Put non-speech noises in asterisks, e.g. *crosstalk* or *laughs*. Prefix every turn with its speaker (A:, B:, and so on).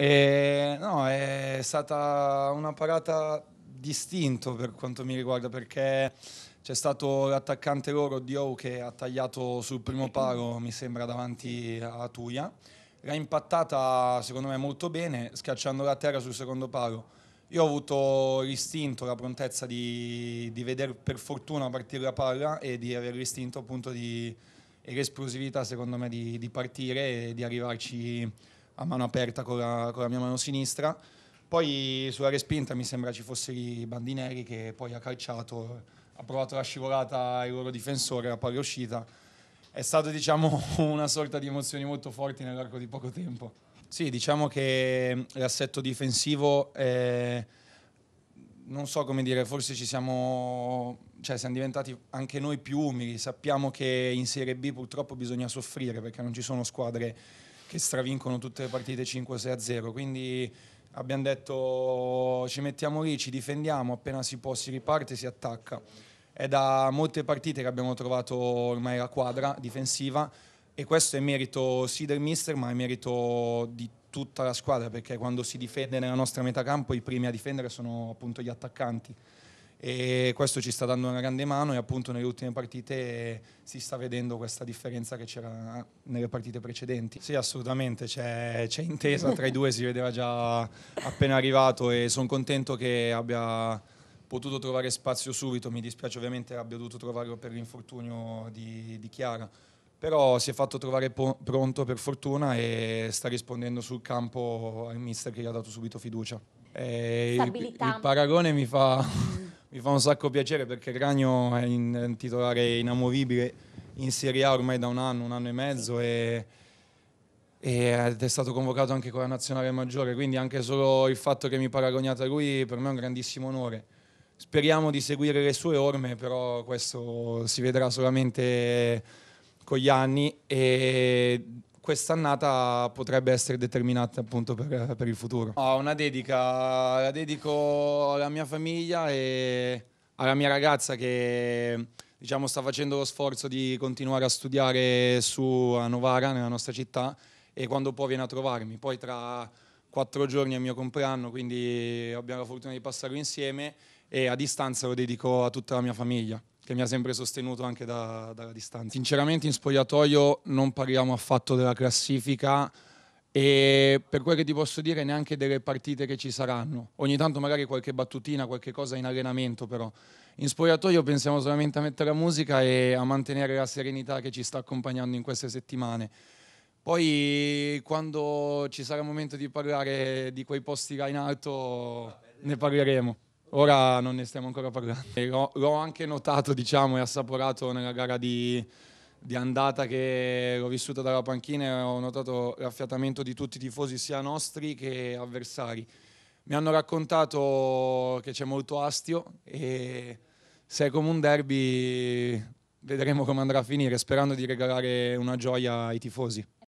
A: E, no, è stata una parata distinto per quanto mi riguarda perché c'è stato l'attaccante loro Dio che ha tagliato sul primo palo mi sembra davanti a Tuia l'ha impattata secondo me molto bene schiacciando la terra sul secondo palo io ho avuto l'istinto, la prontezza di, di vedere per fortuna partire la palla e di avere l'istinto appunto di, e l'esplosività secondo me di, di partire e di arrivarci a mano aperta con la, con la mia mano sinistra. Poi sulla respinta mi sembra ci fossero i bandineri che poi ha calciato, ha provato la scivolata il loro difensore, la palla è uscita. È stata diciamo *laughs* una sorta di emozioni molto forti nell'arco di poco tempo. Sì, diciamo che l'assetto difensivo, è, non so come dire, forse ci siamo, cioè siamo diventati anche noi più umili. Sappiamo che in Serie B purtroppo bisogna soffrire perché non ci sono squadre che stravincono tutte le partite 5-6-0, quindi abbiamo detto ci mettiamo lì, ci difendiamo, appena si può si riparte, si attacca. È da molte partite che abbiamo trovato ormai la quadra difensiva e questo è merito sì del mister ma è merito di tutta la squadra perché quando si difende nella nostra metà campo i primi a difendere sono appunto gli attaccanti e questo ci sta dando una grande mano e appunto nelle ultime partite eh, si sta vedendo questa differenza che c'era ah, nelle partite precedenti. Sì, assolutamente, c'è, intesa tra i due, si vedeva già appena arrivato e sono contento che abbia potuto trovare spazio subito, mi dispiace ovviamente abbia dovuto trovarlo per l'infortunio di, di Chiara, però si è fatto trovare pronto per fortuna e sta rispondendo sul campo al mister che gli ha dato subito fiducia. Eh, il, il paragone mi fa mm mi fa un sacco piacere perché Ragno è un titolare inamovibile in Serie A ormai da un anno, un anno e mezzo e, ed è stato convocato anche con la nazionale maggiore, quindi anche solo il fatto che mi paragoniate a lui per me è un grandissimo onore. Speriamo di seguire le sue orme, però questo si vedrà solamente con gli anni e quest'annata potrebbe essere determinante appunto per, per il futuro. Ho una dedica, la dedico alla mia famiglia e alla mia ragazza che diciamo, sta facendo lo sforzo di continuare a studiare su a Novara, nella nostra città, e quando può viene a trovarmi. Poi tra quattro giorni è il mio compleanno, quindi abbiamo la fortuna di passarlo insieme e a distanza lo dedico a tutta la mia famiglia che mi ha sempre sostenuto anche da, dalla distanza. Sinceramente in spogliatoio non parliamo affatto della classifica e per quel che ti posso dire neanche delle partite che ci saranno. Ogni tanto magari qualche battutina, qualche cosa in allenamento però. In spogliatoio pensiamo solamente a mettere la musica e a mantenere la serenità che ci sta accompagnando in queste settimane. Poi quando ci sarà il momento di parlare di quei posti là in alto ne parleremo. Ora non ne stiamo ancora parlando. *laughs* L'ho anche notato diciamo, e assaporato nella gara di, di andata che l'ho vissuta dalla panchina ho notato l'affiatamento di tutti i tifosi, sia nostri che avversari. Mi hanno raccontato che c'è molto astio e se è come un derby vedremo come andrà a finire, sperando di regalare una gioia ai tifosi.